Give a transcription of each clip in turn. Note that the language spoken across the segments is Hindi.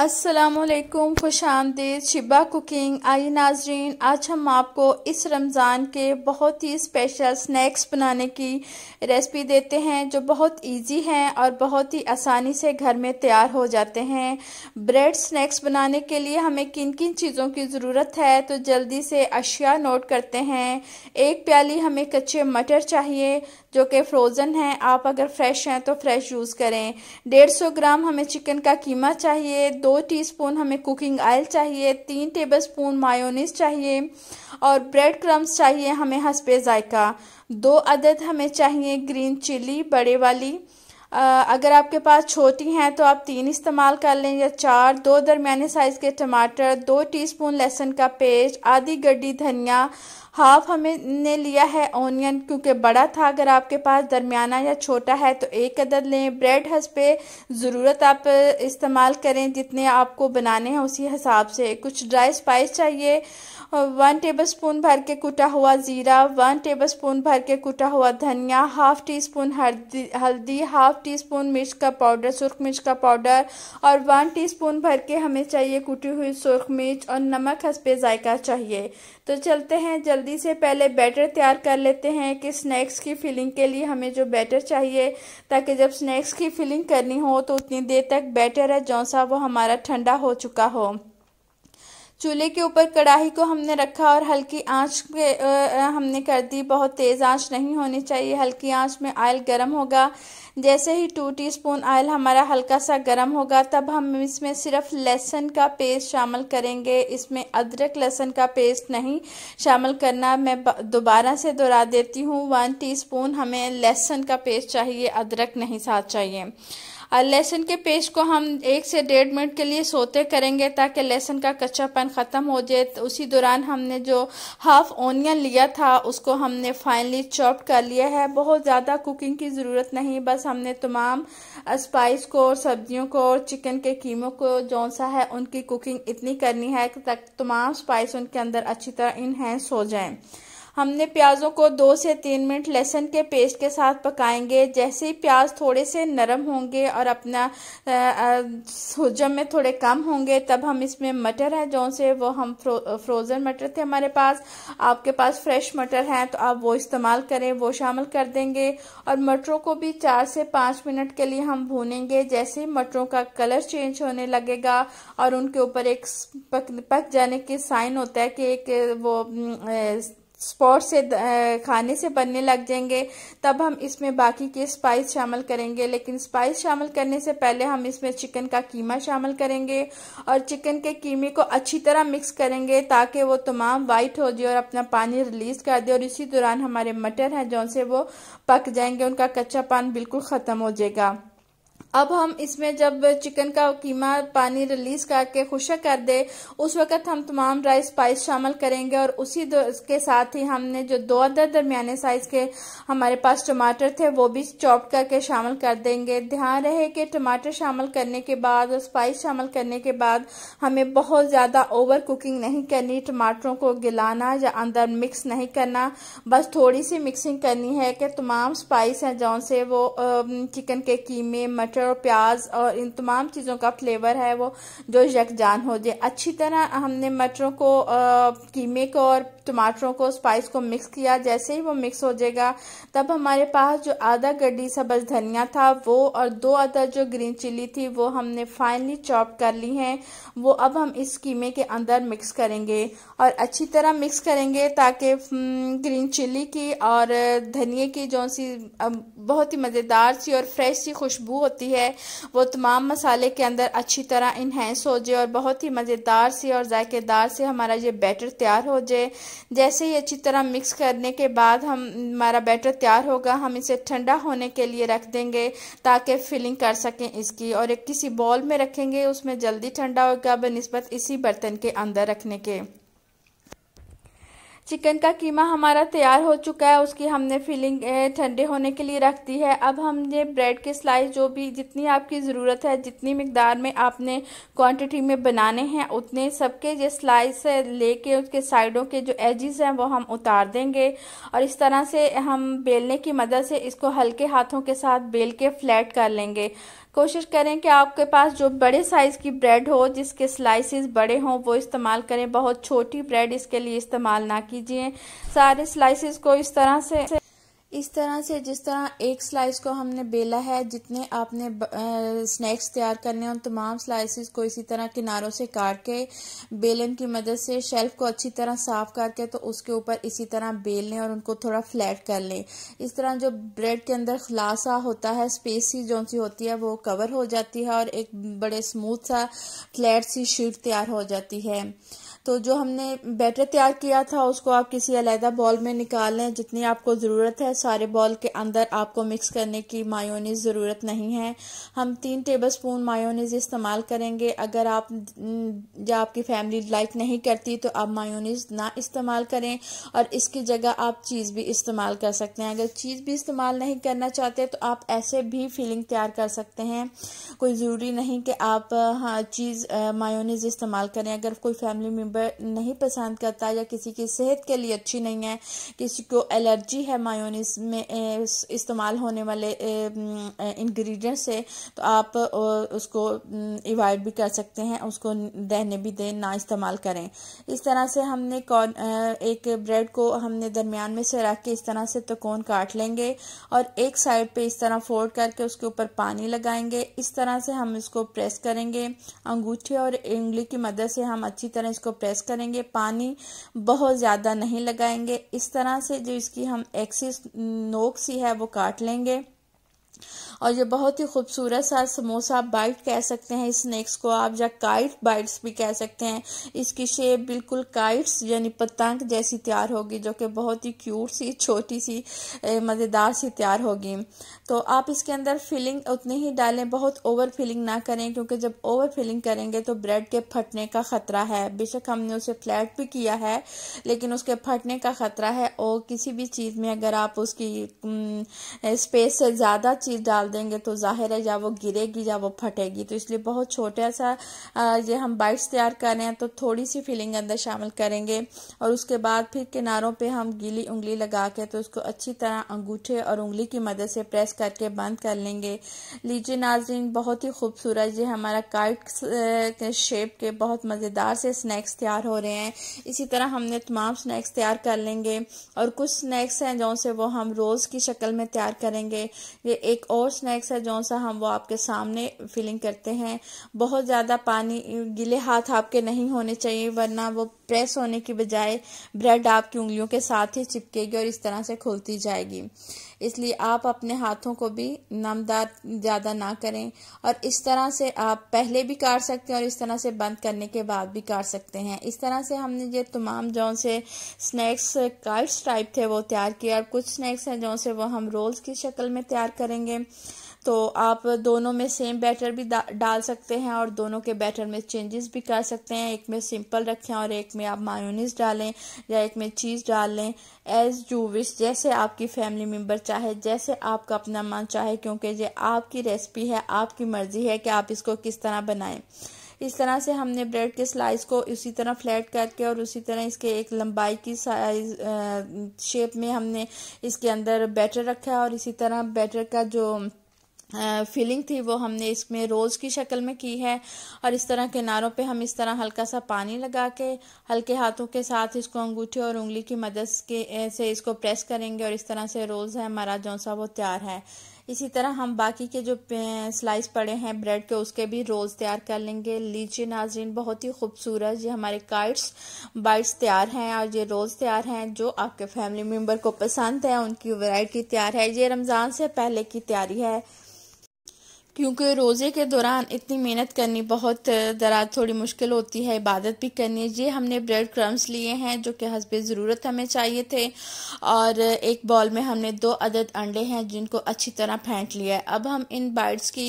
असलकुम खुश आमदीद शिबा कुकिंग आई नाजरीन आज हम आपको इस रमज़ान के बहुत ही स्पेशल स्नैक्स बनाने की रेसिपी देते हैं जो बहुत इजी हैं और बहुत ही आसानी से घर में तैयार हो जाते हैं ब्रेड स्नैक्स बनाने के लिए हमें किन किन चीज़ों की ज़रूरत है तो जल्दी से अशिया नोट करते हैं एक प्याली हमें कच्चे मटर चाहिए जो कि फ़्रोज़न हैं आप अगर फ्रेश हैं तो फ्रेश यूज़ करें डेढ़ सौ ग्राम हमें चिकन का कीमा चाहिए दो टीस्पून हमें कुकिंग ऑयल चाहिए तीन टेबलस्पून मायोनीस चाहिए और ब्रेड क्रम्स चाहिए हमें हंसपे जायका दो अदद हमें चाहिए ग्रीन चिली बड़े वाली अगर आपके पास छोटी हैं तो आप तीन इस्तेमाल कर लें या चार दो दरमिया साइज़ के टमाटर दो टीस्पून लहसुन का पेस्ट आधी गड्डी धनिया हाफ हमें ने लिया है ऑनियन क्योंकि बड़ा था अगर आपके पास दरमियाना या छोटा है तो एक अदद लें ब्रेड हज पे ज़रूरत आप इस्तेमाल करें जितने आपको बनाने हैं उसी हिसाब से कुछ ड्राई स्पाइस चाहिए वन टेबलस्पून भर के कुटा हुआ ज़ीरा वन टेबलस्पून भर के कुटा हुआ धनिया हाफ़ टी स्पून हल्दी हल्दी हाफ़ टी स्पून मिर्च का पाउडर सुरख मिर्च का पाउडर और वन टीस्पून भर के हमें चाहिए कुटी हुई सुरख मिर्च और नमक हंसपे जायका चाहिए तो चलते हैं जल्दी से पहले बैटर तैयार कर लेते हैं कि स्नैक्स की फिलिंग के लिए हमें जो बैटर चाहिए ताकि जब स्नैक्स की फिलिंग करनी हो तो उतनी देर तक बैटर है जौसा वो हमारा ठंडा हो चुका हो चूल्हे के ऊपर कढ़ाई को हमने रखा और हल्की आंच पे हमने कर दी बहुत तेज़ आंच नहीं होनी चाहिए हल्की आंच में आयल गर्म होगा जैसे ही टू टीस्पून आयल हमारा हल्का सा गर्म होगा तब हम इसमें सिर्फ लहसुन का पेस्ट शामिल करेंगे इसमें अदरक लहसुन का पेस्ट नहीं शामिल करना मैं दोबारा से दोहरा देती हूँ वन टी हमें लहसुन का पेस्ट चाहिए अदरक नहीं साथ चाहिए लहसुन के पेस्ट को हम एक से डेढ़ मिनट के लिए सोते करेंगे ताकि लहसुन का कच्चापन ख़त्म हो जाए तो उसी दौरान हमने जो हाफ ओनियन लिया था उसको हमने फाइनली चॉप कर लिया है बहुत ज़्यादा कुकिंग की ज़रूरत नहीं बस हमने तमाम स्पाइस को और सब्जियों को और चिकन के कीमों को जौन सा है उनकी कुकिंग इतनी करनी है कि तक तमाम स्पाइस उनके अंदर अच्छी तरह इनहेंस हो जाएं हमने प्याज़ों को दो से तीन मिनट लहसुन के पेस्ट के साथ पकाएंगे जैसे ही प्याज थोड़े से नरम होंगे और अपना हजम में थोड़े कम होंगे तब हम इसमें मटर है जो से वो हम फ्रो, फ्रोज़न मटर थे हमारे पास आपके पास फ्रेश मटर हैं तो आप वो इस्तेमाल करें वो शामिल कर देंगे और मटरों को भी चार से पाँच मिनट के लिए हम भूनेंगे जैसे ही मटरों का कलर चेंज होने लगेगा और उनके ऊपर एक पक, पक जाने के साइन होता है कि एक वो स्पॉट से खाने से बनने लग जाएंगे तब हम इसमें बाकी के स्पाइस शामिल करेंगे लेकिन स्पाइस शामिल करने से पहले हम इसमें चिकन का कीमा शामिल करेंगे और चिकन के कीमे को अच्छी तरह मिक्स करेंगे ताकि वो तमाम वाइट हो जाए और अपना पानी रिलीज कर दे और इसी दौरान हमारे मटर हैं जो से वो पक जाएंगे उनका कच्चा पान बिल्कुल ख़त्म हो जाएगा अब हम इसमें जब चिकन का कीमा पानी रिलीज करके खुशक कर दे उस वक्त हम तमाम ड्राई स्पाइस शामिल करेंगे और उसी के साथ ही हमने जो दो अदर दरमियाने साइज़ के हमारे पास टमाटर थे वो भी चॉप करके शामिल कर देंगे ध्यान रहे कि टमाटर शामिल करने के बाद और स्पाइस शामिल करने के बाद हमें बहुत ज़्यादा ओवर कुकिंग नहीं करनी टमाटरों को गिलाना या अंदर मिक्स नहीं करना बस थोड़ी सी मिक्सिंग करनी है कि तमाम स्पाइस हैं जो से वो चिकन के कीमे मटर टमाटर और प्याज और इन तमाम चीज़ों का फ्लेवर है वो जो यकजान हो जाए अच्छी तरह हमने मटरों को कीमे को और टमाटरों को स्पाइस को मिक्स किया जैसे ही वो मिक्स हो जाएगा तब हमारे पास जो आधा गड्डी सब्ज़ धनिया था वो और दो अदर जो ग्रीन चिली थी वो हमने फाइनली चॉप कर ली हैं वो अब हम इस कीमे के अंदर मिक्स करेंगे और अच्छी तरह मिक्स करेंगे ताकि ग्रीन हम्म, चिली की और धनिए की जो सी बहुत ही मज़ेदार सी और फ्रेश सी खुशबू होती है वो तमाम मसाले के अंदर अच्छी तरह इन्हेंस हो जाए और बहुत ही मज़ेदार सी और ज़ायकेदार से हमारा ये बैटर तैयार हो जाए जैसे ही अच्छी तरह मिक्स करने के बाद हम हमारा बैटर तैयार होगा हम इसे ठंडा होने के लिए रख देंगे ताकि फिलिंग कर सकें इसकी और एक किसी बॉल में रखेंगे उसमें जल्दी ठंडा होगा बनस्बत इसी बर्तन के अंदर रखने के चिकन का कीमा हमारा तैयार हो चुका है उसकी हमने फिलिंग ठंडे होने के लिए रख दी है अब हम ये ब्रेड के स्लाइस जो भी जितनी आपकी ज़रूरत है जितनी मकदार में आपने क्वांटिटी में बनाने हैं उतने सबके ये स्लाइस लेके उसके साइडों के जो एजिस हैं वो हम उतार देंगे और इस तरह से हम बेलने की मदद से इसको हल्के हाथों के साथ बेल के फ्लैट कर लेंगे कोशिश करें कि आपके पास जो बड़े साइज़ की ब्रेड हो जिसके स्लाइसेस बड़े हों वो इस्तेमाल करें बहुत छोटी ब्रेड इसके लिए इस्तेमाल ना कीजिए सारे स्लाइसेस को इस तरह से इस तरह से जिस तरह एक स्लाइस को हमने बेला है जितने आपने स्नैक्स तैयार करने हैं उन तमाम स्लाइसेस को इसी तरह किनारों से काट के बेलन की मदद से शेल्फ को अच्छी तरह साफ करके तो उसके ऊपर इसी तरह बेल लें और उनको थोड़ा फ्लैट कर लें इस तरह जो ब्रेड के अंदर खलासा होता है स्पेस ही जो सी होती है वो कवर हो जाती है और एक बड़े स्मूथ सा फ्लैट सी शीट तैयार हो जाती है तो जो हमने बैटर तैयार किया था उसको आप किसी अलहदा बॉल में निकाल लें जितनी आपको ज़रूरत है सारे बॉल के अंदर आपको मिक्स करने की मायोनीज़ ज़रूरत नहीं है हम तीन टेबल स्पून मायोनीज़ इस्तेमाल करेंगे अगर आप या आपकी फैमिली लाइक नहीं करती तो आप मायोनीज़ ना इस्तेमाल करें और इसकी जगह आप चीज़ भी इस्तेमाल कर सकते हैं अगर चीज़ भी इस्तेमाल नहीं करना चाहते तो आप ऐसे भी फीलिंग तैयार कर सकते हैं कोई ज़रूरी नहीं कि आप हाँ चीज़ मायोनीज़ इस्तेमाल करें अगर कोई फैमिली मेम्बर नहीं पसंद करता या किसी की सेहत के लिए अच्छी नहीं है किसी को एलर्जी है मायोनीस में इस्तेमाल होने वाले इंग्रेडिएंट से तो आप उसको अवॉइड भी कर सकते हैं उसको रहने भी दें ना इस्तेमाल करें इस तरह से हमने कौन एक ब्रेड को हमने दरमियान में से रख के इस तरह से तो काट लेंगे और एक साइड पे इस तरह फोल्ड करके उसके ऊपर पानी लगाएंगे इस तरह से हम इसको प्रेस करेंगे अंगूठे और इंगली की मदद से हम अच्छी तरह इसको प्रेस प्रेस करेंगे पानी बहुत ज़्यादा नहीं लगाएंगे इस तरह से जो इसकी हम एक्सिस नोक सी है वो काट लेंगे और ये बहुत ही खूबसूरत सा समोसा बाइट कह सकते हैं स्नैक्स को आप या काइट बाइट्स भी कह सकते हैं इसकी शेप बिल्कुल काइट्स यानी पतंग जैसी तैयार होगी जो कि बहुत ही क्यूट सी छोटी सी मज़ेदार सी तैयार होगी तो आप इसके अंदर फिलिंग उतनी ही डालें बहुत ओवर फिलिंग ना करें क्योंकि जब ओवर फिलिंग करेंगे तो ब्रेड के फटने का ख़तरा है बेशक हमने उसे फ्लैट भी किया है लेकिन उसके फटने का ख़तरा है और किसी भी चीज़ में अगर आप उसकी स्पेस से ज़्यादा चीज़ डाल देंगे तो जाहिर है या वो गिरेगी या वो फटेगी तो इसलिए बहुत छोटा सा ये हम बाइट्स तैयार कर रहे हैं तो थोड़ी सी फिलिंग अंदर शामिल करेंगे और उसके बाद फिर किनारों पे हम गीली उंगली लगा के तो उसको अच्छी तरह अंगूठे और उंगली की मदद से प्रेस करके बंद कर लेंगे लीजिए नाजरीन बहुत ही खूबसूरत ये हमारा काइट शेप के बहुत मज़ेदार से स्नैक्स तैयार हो रहे हैं इसी तरह हमने तमाम स्नैक्स तैयार कर लेंगे और कुछ स्नैक्स हैं जो से वो हम रोज़ की शक्ल में तैयार करेंगे ये एक और स्नैक्स है जौन सा हम वो आपके सामने फिलिंग करते हैं बहुत ज़्यादा पानी गीले हाथ आपके नहीं होने चाहिए वरना वो प्रेस होने की बजाय ब्रेड आपकी उंगलियों के साथ ही चिपकेगी और इस तरह से खुलती जाएगी इसलिए आप अपने हाथों को भी नमदार ज़्यादा ना करें और इस तरह से आप पहले भी काट सकते हैं और इस तरह से बंद करने के बाद भी काट सकते हैं इस तरह से हमने ये तमाम जौन से स्नैक्स कार्ड्स टाइप थे वो तैयार किए और कुछ स्नैक्स हैं जौन से वो हम रोल्स की शक्ल में तैयार करेंगे तो आप दोनों में सेम बैटर भी डाल सकते हैं और दोनों के बैटर में चेंजेस भी कर सकते हैं एक में सिंपल रखें और एक में आप मायोनीस डालें या एक में चीज़ डाल लें एज यू विश जैसे आपकी फैमिली मेम्बर चाहे जैसे आपका अपना मन चाहे क्योंकि ये आपकी रेसिपी है आपकी मर्ज़ी है कि आप इसको किस तरह बनाएं इस तरह से हमने ब्रेड के स्लाइस को उसी तरह फ्लैट करके और उसी तरह इसके एक लंबाई की साइज शेप में हमने इसके अंदर बैटर रखा है और इसी तरह बैटर का जो फीलिंग थी वो हमने इसमें रोज़ की शक्ल में की है और इस तरह किनारों पे हम इस तरह हल्का सा पानी लगा के हल्के हाथों के साथ इसको अंगूठे और उंगली की मदद के से इसको प्रेस करेंगे और इस तरह से रोज़ है हमारा जो सा वो तैयार है इसी तरह हम बाकी के जो स्लाइस पड़े हैं ब्रेड के उसके भी रोल्स तैयार कर लेंगे लीची नाजरीन बहुत ही खूबसूरत ये हमारे काइट्स बाइट्स तैयार हैं और ये रोल्स तैयार हैं जो आपके फैमिली मेम्बर को पसंद है उनकी वैरायटी तैयार है ये रमज़ान से पहले की तैयारी है क्योंकि रोज़े के दौरान इतनी मेहनत करनी बहुत ज़रा थोड़ी मुश्किल होती है इबादत भी करनी है ये हमने ब्रेड क्रम्स लिए हैं जो कि हसब ज़रूरत हमें चाहिए थे और एक बॉल में हमने दो अदद अंडे हैं जिनको अच्छी तरह फेंट लिया है अब हम इन बाइट्स की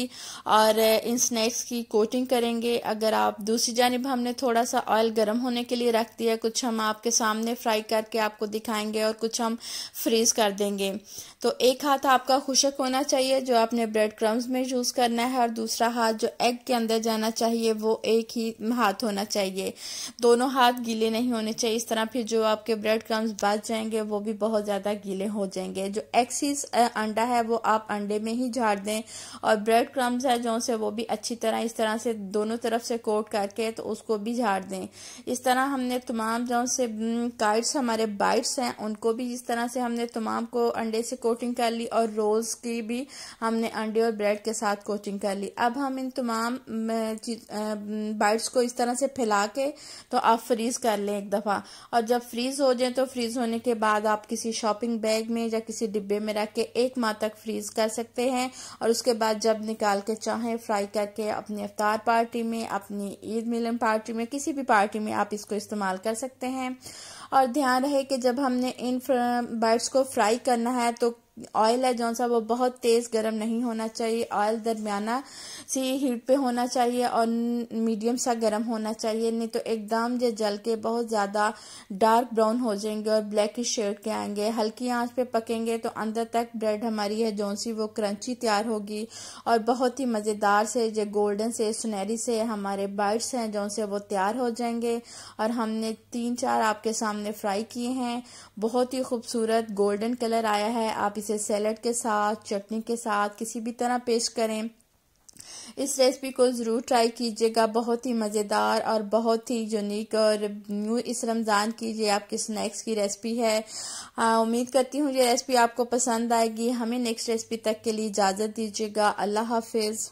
और इन स्नैक्स की कोटिंग करेंगे अगर आप दूसरी जानब हमने थोड़ा सा ऑयल गर्म होने के लिए रख दिया कुछ हम आपके सामने फ्राई करके आपको दिखाएंगे और कुछ हम फ्रीज़ कर देंगे तो एक हाथ आपका खुशक होना चाहिए जो आपने ब्रेड क्रम्स में यूज़ करना है और दूसरा हाथ जो एग के अंदर जाना चाहिए वो एक ही हाथ होना चाहिए दोनों हाथ गीले नहीं होने चाहिए इस तरह फिर जो आपके ब्रेड क्रम्स बच जाएंगे वो भी बहुत ज़्यादा गीले हो जाएंगे जो एक्सिस अंडा है वो आप अंडे में ही झाड़ दें और ब्रेड क्रम्स है जो से वो भी अच्छी तरह इस तरह से दोनों तरफ से कोट करके तो उसको भी झाड़ दें इस तरह हमने तमाम जो से काइट्स हमारे बाइट्स हैं उनको भी इस तरह से हमने तमाम को अंडे से कोटिंग कर ली और रोल्स की भी हमने अंडे और ब्रेड के साथ कोचिंग कर ली अब हम इन तमाम बाइट्स को इस तरह से फैला के तो आप फ्रीज कर लें एक दफ़ा और जब फ्रीज हो जाए तो फ्रीज होने के बाद आप किसी शॉपिंग बैग में या किसी डिब्बे में रख के एक माह तक फ्रीज कर सकते हैं और उसके बाद जब निकाल के चाहें फ्राई करके अपनी अफ्तार पार्टी में अपनी ईद मिलन पार्टी में किसी भी पार्टी में आप इसको इस्तेमाल कर सकते हैं और ध्यान रहे कि जब हमने इन बाइट्स को फ्राई करना है तो ऑयल है जौन सा वो बहुत तेज़ गर्म नहीं होना चाहिए ऑयल दरमियाना सी हीट पे होना चाहिए और मीडियम सा गर्म होना चाहिए नहीं तो एकदम जो जल के बहुत ज़्यादा डार्क ब्राउन हो जाएंगे और ब्लैक शेड के आएंगे हल्की आंच पे पकेंगे तो अंदर तक ब्रेड हमारी है जौन सी वो क्रंची तैयार होगी और बहुत ही मज़ेदार से जो गोल्डन से सुनहरी से हमारे बाइट्स हैं जौन से वो तैयार हो जाएंगे और हमने तीन चार आपके सामने फ्राई किए हैं बहुत ही खूबसूरत गोल्डन कलर आया है आप इसे सैलड के साथ चटनी के साथ किसी भी तरह पेश करें इस रेसिपी को ज़रूर ट्राई कीजिएगा बहुत ही मज़ेदार और बहुत ही यूनिक और न्यू इस रमज़ान की ये आपके स्नैक्स की रेसिपी है उम्मीद करती हूँ ये रेसिपी आपको पसंद आएगी हमें नेक्स्ट रेसिपी तक के लिए इजाज़त दीजिएगा अल्लाह हाफिज़